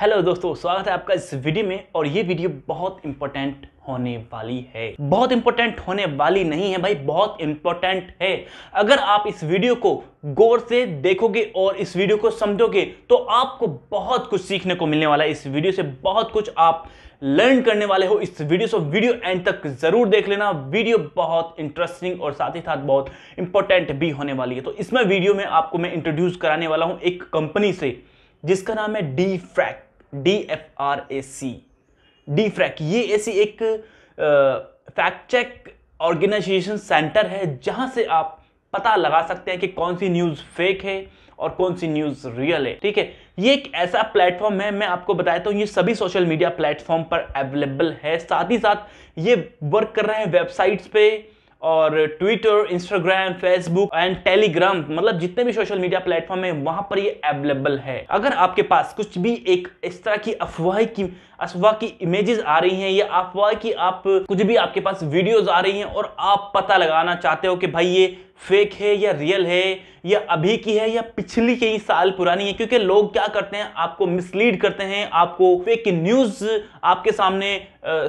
hello दोस्तों स्वागत है आपका इस वीडियो में और ये वीडियो बहुत इंपॉर्टेंट होने वाली है बहुत इंपॉर्टेंट होने वाली नहीं है भाई बहुत इंपॉर्टेंट है अगर आप इस वीडियो को गौर से देखोगे और इस वीडियो को समझोगे तो आपको बहुत कुछ सीखने को मिलने वाला है इस वीडियो से बहुत कुछ आप लर्न करने वाले हो इस वीडियो से वीडियो एंड तक जरूर देख लेना वीडियो बहुत इंटरेस्टिंग और साथ ही साथ बहुत इंपॉर्टेंट भी होने वाली है तो इसमें वीडियो में आपको मैं इंट्रोड्यूस कराने वाला हूँ एक कंपनी से जिसका नाम है D FRAC D F R A C D FRAC ये ऐसी एक फैक्ट चेक ऑर्गेनाइजेशन सेंटर है जहां से आप पता लगा सकते हैं कि कौन सी न्यूज़ फेक है और कौन सी न्यूज़ रियल है ठीक है ये एक ऐसा प्लेटफॉर्म है मैं आपको बताया हूँ ये सभी सोशल मीडिया प्लेटफॉर्म पर अवेलेबल है साथ ही साथ ये वर्क कर रहे हैं वेबसाइट्स पे और Twitter Instagram Facebook and Telegram मतलब जितने भी सोशल मीडिया प्लेटफॉर्म है वहां पर ये अवेलेबल है अगर आपके पास कुछ भी एक इस तरह की अफवाह की अफवाह की इमेजेस आ रही हैं या अफवाह की आप कुछ भी आपके पास वीडियोस आ रही हैं और आप पता लगाना चाहते हो कि भाई ये फेक है या रियल है या अभी की है या पिछली कई साल पुरानी है क्योंकि लोग क्या करते हैं आपको मिसलीड करते हैं आपको फेक न्यूज आपके सामने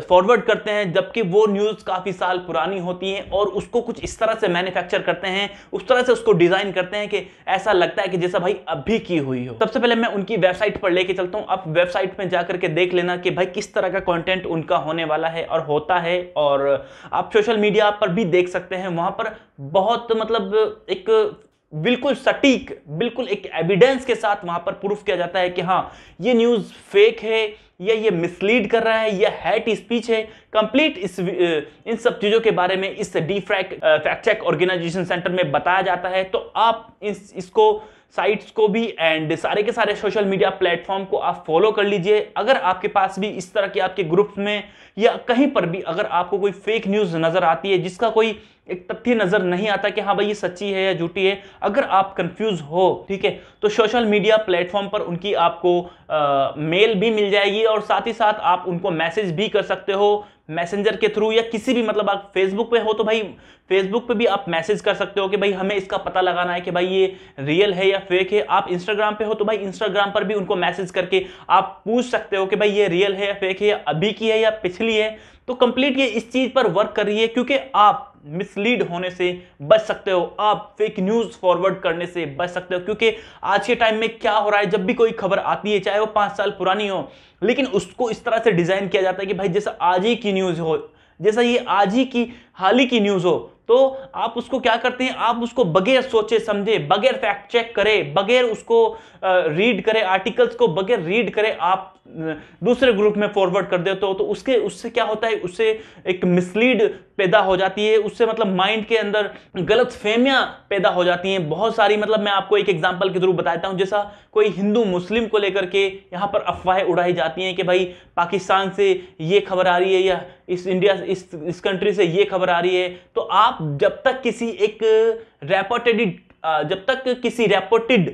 फॉरवर्ड करते हैं जबकि वो न्यूज काफी साल पुरानी होती है और उसको कुछ इस तरह से मैन्युफैक्चर करते हैं उस तरह से उसको डिजाइन करते हैं कि ऐसा लगता है कि जैसा भाई अभी की हुई हो सबसे पहले मैं उनकी वेबसाइट पर लेके चलता हूँ आप वेबसाइट में जाकर के देख लेना कि भाई किस तरह का कॉन्टेंट उनका होने वाला है और होता है और आप सोशल मीडिया पर भी देख सकते हैं वहां पर बहुत मतलब एक बिल्कुल सटीक बिल्कुल एक एविडेंस के साथ वहां पर प्रूफ किया जाता है कि हाँ ये न्यूज़ फेक है या ये मिसलीड कर रहा है या हैट स्पीच है कंप्लीट इस इन सब चीज़ों के बारे में इस DFRAC fact check organisation centre में बताया जाता है तो आप इस इसको साइट्स को भी एंड सारे के सारे सोशल मीडिया प्लेटफॉर्म को आप फॉलो कर लीजिए अगर आपके पास भी इस तरह के आपके ग्रुप में या कहीं पर भी अगर आपको कोई फेक न्यूज़ नज़र आती है जिसका कोई एक तथ्य नजर नहीं आता कि हाँ भाई ये सच्ची है या झूठी है अगर आप कंफ्यूज हो ठीक है तो सोशल मीडिया प्लेटफॉर्म पर उनकी आपको आ, मेल भी मिल जाएगी और साथ ही साथ आप उनको मैसेज भी कर सकते हो मैसेंजर के थ्रू या किसी भी मतलब आप फेसबुक पे हो तो भाई फेसबुक पे भी आप मैसेज कर सकते हो कि भाई हमें इसका पता लगाना है कि भाई ये रियल है या फेक है आप इंस्टाग्राम पे हो तो भाई इंस्टाग्राम पर भी उनको मैसेज करके आप पूछ सकते हो कि भाई ये रियल है या फेक है या अभी की है या पिछली है तो कंप्लीट ये इस चीज़ पर वर्क कर रही है क्योंकि आप मिसलीड होने से बच सकते हो आप फेक न्यूज फॉरवर्ड करने से बच सकते हो क्योंकि आज के टाइम में क्या हो रहा है जब भी कोई खबर आती है चाहे वो पांच साल पुरानी हो लेकिन उसको इस तरह से डिजाइन किया जाता है कि भाई जैसा आज ही की न्यूज हो जैसा ये आज ही की हाल ही की न्यूज हो तो आप उसको क्या करते हैं आप उसको बगैर सोचे समझे बगैर फैक्ट चेक करें बगैर उसको रीड करें आर्टिकल्स को बगैर रीड करें आप दूसरे ग्रुप में फॉरवर्ड कर देते हो तो उसके उससे क्या होता है उससे एक मिसलीड पैदा हो जाती है उससे मतलब माइंड के अंदर गलत फहमियाँ पैदा हो जाती हैं बहुत सारी मतलब मैं आपको एक एग्जाम्पल के थ्रू बताता हूँ जैसा कोई हिंदू मुस्लिम को लेकर के यहाँ पर अफवाहें उड़ाई जाती हैं कि भाई पाकिस्तान से ये खबर आ रही है या इस इंडिया इस इस कंट्री से ये खबर आ रही है तो आप जब तक किसी एक रेपोटेड जब तक किसी रेपोटेड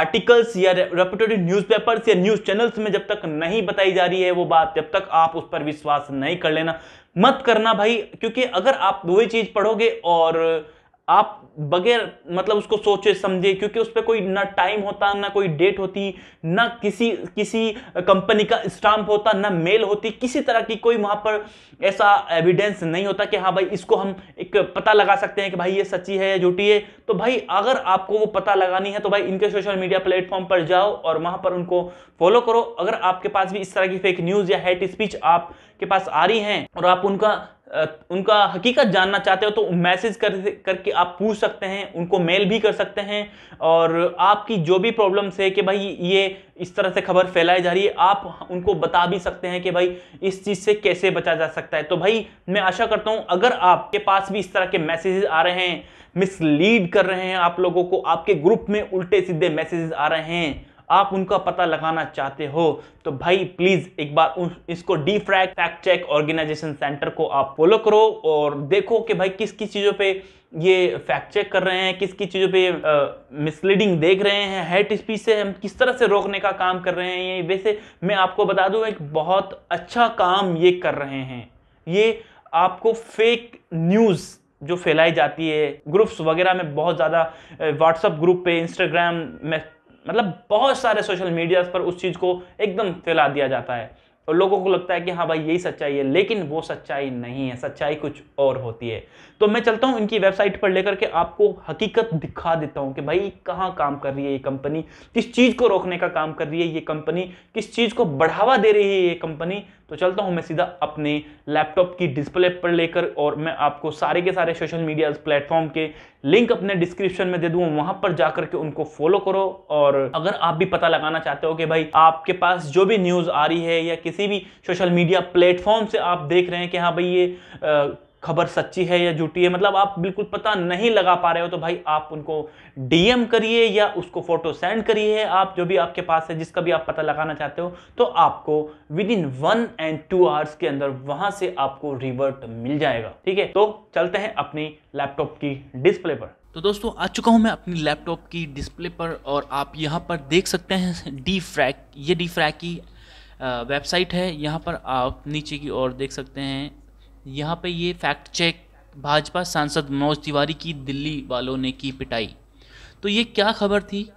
आर्टिकल्स या रेपोटेड न्यूज़पेपर्स या न्यूज़ चैनल्स में जब तक नहीं बताई जा रही है वो बात जब तक आप उस पर विश्वास नहीं कर लेना मत करना भाई क्योंकि अगर आप वही चीज़ पढ़ोगे और आप बगैर मतलब उसको सोचे समझे क्योंकि उस पर कोई ना टाइम होता ना कोई डेट होती ना किसी किसी कंपनी का स्टाम्प होता ना मेल होती किसी तरह की कोई वहाँ पर ऐसा एविडेंस नहीं होता कि हाँ भाई इसको हम एक पता लगा सकते हैं कि भाई ये सच्ची है या झूठी है तो भाई अगर आपको वो पता लगानी है तो भाई इनके सोशल मीडिया प्लेटफॉर्म पर जाओ और वहाँ पर उनको फॉलो करो अगर आपके पास भी इस तरह की फेक न्यूज़ या हेट स्पीच आप के पास आ रही हैं और आप उनका उनका हकीकत जानना चाहते हो तो मैसेज कर करके आप पूछ सकते हैं उनको मेल भी कर सकते हैं और आपकी जो भी प्रॉब्लम्स है कि भाई ये इस तरह से खबर फैलाई जा रही है आप उनको बता भी सकते हैं कि भाई इस चीज़ से कैसे बचा जा सकता है तो भाई मैं आशा करता हूँ अगर आपके पास भी इस तरह के मैसेजेस आ रहे हैं मिसलीड कर रहे हैं आप लोगों को आपके ग्रुप में उल्टे सीधे मैसेजेस आ रहे हैं आप उनका पता लगाना चाहते हो तो भाई प्लीज़ एक बार उन इसको D FRAC fact check organisation centre को आप फॉलो करो और देखो कि भाई किस किस चीज़ों पे ये फैक्ट चेक कर रहे हैं किस किस चीज़ों पे मिसलीडिंग देख रहे हैं हेट स्पीच से हम किस तरह से रोकने का काम कर रहे हैं ये वैसे मैं आपको बता दूँ एक बहुत अच्छा काम ये कर रहे हैं ये आपको फेक न्यूज़ जो फैलाई जाती है ग्रुप्स वगैरह में बहुत ज़्यादा व्हाट्सअप ग्रुप पे इंस्टाग्राम में मतलब बहुत सारे सोशल मीडियाज पर उस चीज़ को एकदम फैला दिया जाता है और लोगों को लगता है कि हाँ भाई यही सच्चाई है लेकिन वो सच्चाई नहीं है सच्चाई कुछ और होती है तो मैं चलता हूँ इनकी वेबसाइट पर लेकर के आपको हकीकत दिखा देता हूँ कि भाई कहाँ काम कर रही है ये कंपनी किस चीज़ को रोकने का काम कर रही है ये कंपनी किस चीज़ को बढ़ावा दे रही है ये कंपनी तो चलता हूँ मैं सीधा अपने लैपटॉप की डिस्प्ले पर लेकर और मैं आपको सारे के सारे सोशल मीडिया प्लेटफॉर्म के लिंक अपने डिस्क्रिप्शन में दे दूँ वहाँ पर जाकर के उनको फॉलो करो और अगर आप भी पता लगाना चाहते हो कि भाई आपके पास जो भी न्यूज़ आ रही है या किस किसी भी सोशल मीडिया प्लेटफॉर्म से आप देख रहे हैं कि हाँ भाई ये खबर सच्ची है या झूठी है मतलब आप बिल्कुल पता नहीं लगा पा रहे हो तो भाई आप उनको डीएम करिए या उसको फोटो सेंड करिए आप जो भी आपके पास है जिसका भी आप पता लगाना चाहते हो तो आपको within one and two hours के अंदर वहां से आपको रिवर्ट मिल जाएगा ठीक है तो चलते हैं अपनी लैपटॉप की डिस्प्ले पर तो दोस्तों आ चुका हूँ मैं अपनी लैपटॉप की डिस्प्ले पर और आप यहाँ पर देख सकते हैं डी फ्रैक ये डी फ्रैक की वेबसाइट है यहाँ पर आप नीचे की ओर देख सकते हैं यहाँ पे ये फैक्ट चेक भाजपा सांसद मनोज तिवारी की दिल्ली वालों ने की पिटाई तो ये क्या खबर थी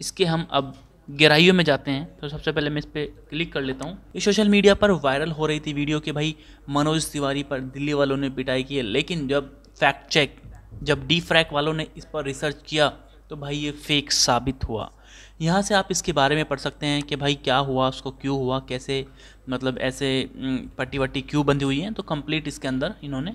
इसके हम अब गहराइयों में जाते हैं तो सबसे पहले मैं इस पर क्लिक कर लेता हूँ ये सोशल मीडिया पर वायरल हो रही थी वीडियो कि भाई मनोज तिवारी पर दिल्ली वालों ने पिटाई की है लेकिन जब फैक्ट चेक जब डी फ्रैक वालों ने इस पर रिसर्च किया तो भाई ये फेक साबित हुआ यहाँ से आप इसके बारे में पढ़ सकते हैं कि भाई क्या हुआ उसको क्यों हुआ कैसे मतलब ऐसे पट्टी वट्टी क्यों बंधी हुई है तो कंप्लीट इसके अंदर इन्होंने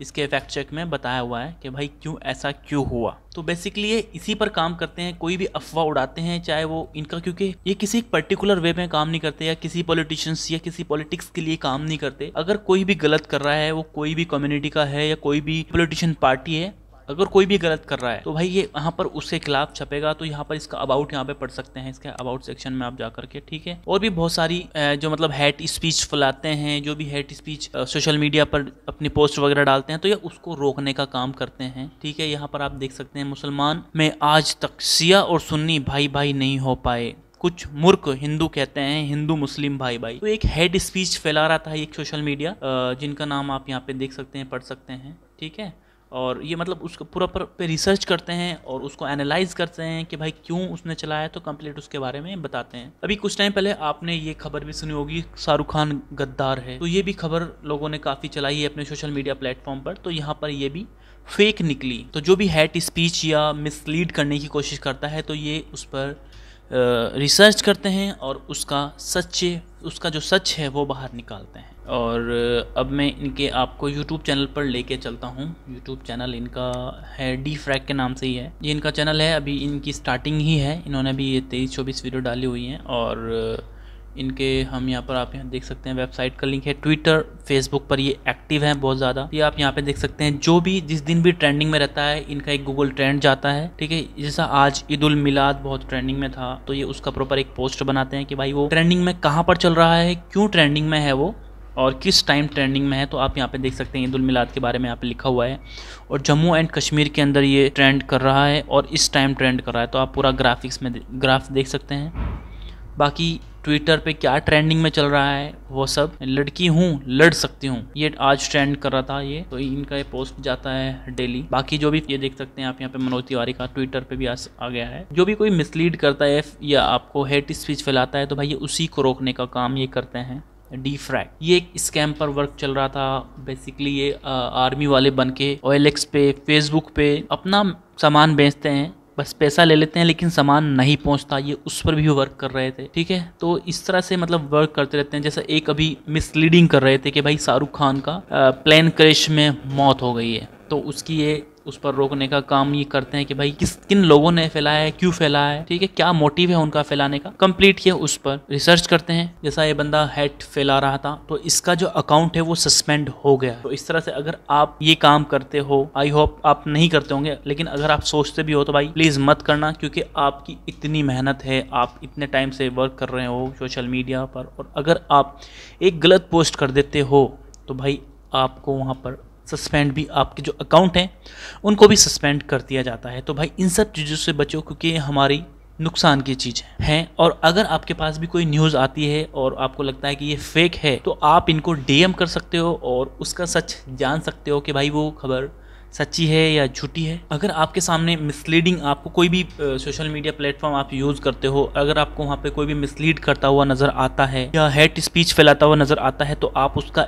इसके इफेक्ट चेक में बताया हुआ है कि भाई क्यों ऐसा क्यों हुआ तो बेसिकली ये इसी पर काम करते हैं कोई भी अफवाह उड़ाते हैं चाहे वो इनका क्योंकि ये किसी पर्टिकुलर वे में काम नहीं करते या किसी पॉलिटिशियंस या किसी पॉलिटिक्स के लिए काम नहीं करते अगर कोई भी गलत कर रहा है वो कोई भी कम्युनिटी का है या कोई भी पॉलिटिशियन पार्टी है अगर कोई भी गलत कर रहा है तो भाई ये यहाँ पर उसके खिलाफ छपेगा तो यहाँ पर इसका अबाउट यहाँ पे पढ़ सकते हैं इसका अबाउट सेक्शन में आप जा करके ठीक है और भी बहुत सारी जो मतलब हेट स्पीच फैलाते हैं जो भी हेट स्पीच सोशल मीडिया पर अपनी पोस्ट वगैरह डालते हैं तो ये उसको रोकने का काम करते हैं ठीक है यहाँ पर आप देख सकते हैं मुसलमान में आज तक सिया और सुन्नी भाई भाई नहीं हो पाए कुछ मूर्ख हिंदू कहते हैं हिंदू मुस्लिम भाई भाई तो एक हेड स्पीच फैला रहा था एक सोशल मीडिया जिनका नाम आप यहाँ पे देख सकते हैं पढ़ सकते हैं ठीक है और ये मतलब उसको पूरा पर पे रिसर्च करते हैं और उसको एनालाइज करते हैं कि भाई क्यों उसने चलाया तो कंप्लीट उसके बारे में बताते हैं अभी कुछ टाइम पहले आपने ये खबर भी सुनी होगी शाहरुख खान गद्दार है तो ये भी खबर लोगों ने काफ़ी चलाई है अपने सोशल मीडिया प्लेटफॉर्म पर तो यहाँ पर ये भी फेक निकली तो जो भी हैट स्पीच या मिसलीड करने की कोशिश करता है तो ये उस पर रिसर्च करते हैं और उसका सच्चे उसका जो सच है वो बाहर निकालते हैं और अब मैं इनके आपको YouTube चैनल पर लेके चलता हूँ YouTube चैनल इनका है डी फ्रैक के नाम से ही है ये इनका चैनल है अभी इनकी स्टार्टिंग ही है इन्होंने अभी ये तेईस चौबीस वीडियो डाली हुई हैं और इनके हम यहाँ पर आप यहाँ देख सकते हैं वेबसाइट का लिंक है ट्विटर फेसबुक पर ये एक्टिव हैं बहुत ज़्यादा ये आप यहाँ पे देख सकते हैं जो भी जिस दिन भी ट्रेंडिंग में रहता है इनका एक गूगल ट्रेंड जाता है ठीक है जैसा आज ईद उल मिलाद बहुत ट्रेंडिंग में था तो ये उसका प्रॉपर एक पोस्ट बनाते हैं कि भाई वो ट्रेंडिंग में कहाँ पर चल रहा है क्यों ट्रेंडिंग में है वो और किस टाइम ट्रेंडिंग में है तो आप यहाँ पे देख सकते हैं ईद मिलाद के बारे में यहाँ पे लिखा हुआ है और जम्मू एंड कश्मीर के अंदर ये ट्रेंड कर रहा है और इस टाइम ट्रेंड कर रहा है तो आप पूरा ग्राफिक्स में ग्राफ देख सकते हैं बाकी ट्विटर पे क्या ट्रेंडिंग में चल रहा है वो सब लड़की हूँ लड़ सकती हूँ ये आज ट्रेंड कर रहा था ये तो इनका ये पोस्ट जाता है डेली बाकी जो भी ये देख सकते हैं आप यहाँ पे मनोज तिवारी का ट्विटर पे भी आ, आ गया है जो भी कोई मिसलीड करता है या आपको हेट स्पीच फैलाता है तो भाई ये उसी को रोकने का काम ये करते हैं डी फ्राई ये एक स्कैम पर वर्क चल रहा था बेसिकली ये आ, आर्मी वाले बन के ओ पे फेसबुक पे अपना सामान बेचते हैं बस पैसा ले लेते हैं लेकिन सामान नहीं पहुंचता ये उस पर भी वर्क कर रहे थे ठीक है तो इस तरह से मतलब वर्क करते रहते हैं जैसे एक अभी मिसलीडिंग कर रहे थे कि भाई शाहरुख खान का प्लेन क्रेश में मौत हो गई है तो उसकी ये उस पर रोकने का काम ये करते हैं कि भाई किस किन लोगों ने फैलाया है क्यों फैलाया है ठीक है क्या मोटिव है उनका फैलाने का कंप्लीट किया उस पर रिसर्च करते हैं जैसा ये बंदा हैट फैला रहा था तो इसका जो अकाउंट है वो सस्पेंड हो गया तो इस तरह से अगर आप ये काम करते हो आई होप आप नहीं करते होंगे लेकिन अगर आप सोचते भी हो तो भाई प्लीज़ मत करना क्योंकि आपकी इतनी मेहनत है आप इतने टाइम से वर्क कर रहे हो सोशल मीडिया पर और अगर आप एक गलत पोस्ट कर देते हो तो भाई आपको वहाँ पर सस्पेंड भी आपके जो अकाउंट हैं उनको भी सस्पेंड कर दिया जाता है तो भाई इन सब चीज़ों से बचो क्योंकि ये हमारी नुकसान की चीज़ हैं और अगर आपके पास भी कोई न्यूज़ आती है और आपको लगता है कि ये फेक है तो आप इनको डीएम कर सकते हो और उसका सच जान सकते हो कि भाई वो खबर सच्ची है या झूठी है अगर आपके सामने मिसलीडिंग आपको कोई भी सोशल मीडिया प्लेटफॉर्म आप यूज़ करते हो अगर आपको वहाँ पे कोई भी मिसलीड करता हुआ नज़र आता है या हेट स्पीच फैलाता हुआ नज़र आता है तो आप उसका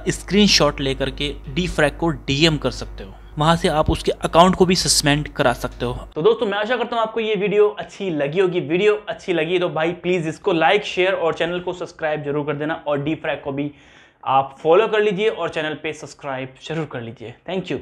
शॉट लेकर के डी फ्रैक को डीएम कर सकते हो वहां से आप उसके अकाउंट को भी सस्पेंड करा सकते हो तो दोस्तों मैं आशा करता हूँ आपको ये वीडियो अच्छी लगी होगी वीडियो अच्छी लगी तो भाई प्लीज इसको लाइक शेयर और चैनल को सब्सक्राइब जरूर कर देना और डी फ्रैक को भी आप फॉलो कर लीजिए और चैनल पे सब्सक्राइब जरूर कर लीजिए थैंक यू